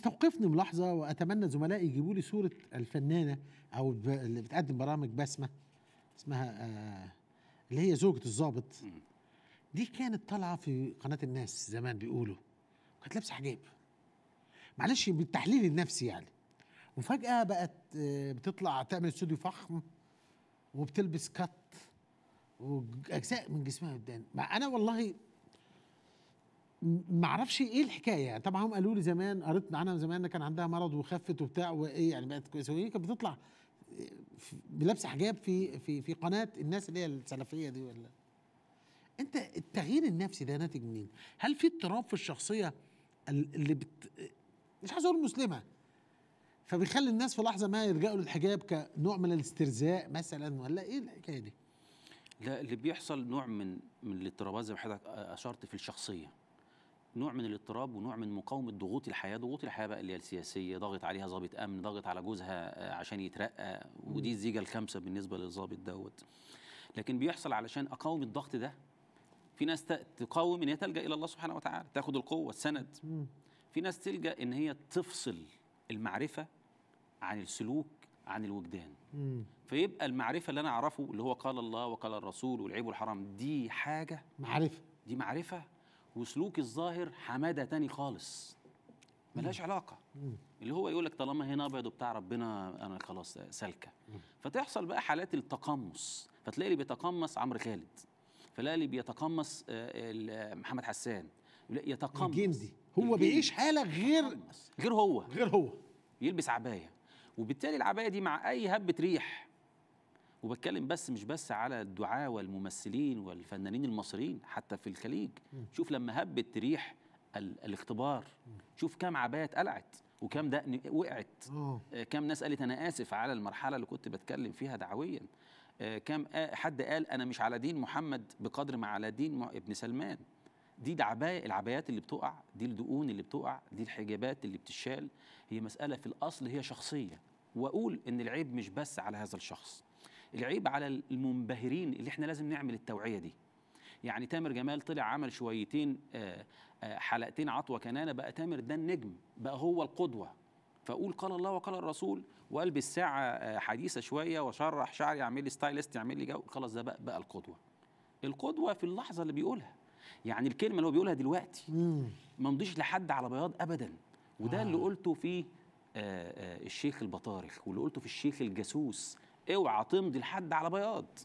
استوقفني ملاحظه واتمنى زملائي يجيبوا لي صوره الفنانه او اللي بتقدم برامج بسمه اسمها آه اللي هي زوجة الظابط دي كانت طالعه في قناه الناس زمان بيقولوا كانت لابسه حجاب معلش بالتحليل النفسي يعني وفجاه بقت آه، بتطلع تعمل استوديو فخم وبتلبس كات واجزاء من جسمها قدام مع انا والله معرفش ايه الحكايه يعني. طبعا هم قالوا لي زمان قريت عنها زمان كان عندها مرض وخفت وبتاع وايه يعني بقت كويسه وهي كانت بتطلع بلبس آه، حجاب في في في قناه الناس اللي هي السلفيه دي ولا انت التغيير النفسي ده ناتج منين؟ هل في اضطراب في الشخصيه اللي بت... مش عايز اقول مسلمه فبيخلي الناس في لحظه ما يلجأوا للحجاب كنوع من الاسترزاء مثلا ولا ايه الحكايه دي؟ لا اللي بيحصل نوع من من الاضطرابات زي ما حضرتك اشرت في الشخصيه نوع من الاضطراب ونوع من مقاومه ضغوط الحياه ضغوط الحياه بقى اللي هي السياسيه ضاغط عليها ضابط امن ضاغط على جوزها آه، عشان يترقى ودي الزيجه الخامسه بالنسبه للضابط دوت لكن بيحصل علشان اقاوم الضغط ده في ناس تقاوم ان هي تلجا الى الله سبحانه وتعالى تاخد القوه السند في ناس تلجا ان هي تفصل المعرفه عن السلوك عن الوجدان فيبقى المعرفه اللي انا اعرفه اللي هو قال الله وقال الرسول والعيب والحرام دي حاجه معرفه دي معرفه وسلوك الظاهر حماده تاني خالص ملهاش علاقه اللي هو يقول لك طالما هنا ابيض وبتاع ربنا انا خلاص سالكه فتحصل بقى حالات التقمص فتلاقي اللي بيتقمص عمرو خالد فلاقي اللي بيتقمص آه، آه، محمد حسان يتقمص الجندي هو الجندي. بيعيش حاله غير غير هو غير هو يلبس عبايه وبالتالي العبايه دي مع اي هبه ريح وبتكلم بس مش بس على الدعاة والممثلين والفنانين المصريين حتى في الخليج شوف لما هبت ريح الاختبار شوف كم عبايه اتقلعت وكم دقن وقعت آه. آه، كم ناس قالت انا اسف على المرحله اللي كنت بتكلم فيها دعويا آه، كم حد قال انا مش على دين محمد بقدر ما على دين ابن سلمان دي العباية العبايات اللي بتقع دي الدقون اللي بتقع دي الحجابات اللي بتشال هي مسألة في الأصل هي شخصية وأقول إن العيب مش بس على هذا الشخص العيب على المنبهرين اللي احنا لازم نعمل التوعيه دي يعني تامر جمال طلع عمل شويتين آه، آه، حلقتين عطوه كنانه بقى تامر ده النجم بقى هو القدوه فاقول قال الله وقال الرسول والبس ساعه آه، حديثه شويه واشرح شعري اعمل لي ستايلست يعمل لي جو خلاص ده بقى, بقى القدوه القدوه في اللحظه اللي بيقولها يعني الكلمه اللي هو بيقولها دلوقتي ما مضيش لحد على بياض ابدا وده آه. اللي قلته في الشيخ البطارخ واللي قلته في الشيخ الجاسوس اوعى تمضي لحد على بياض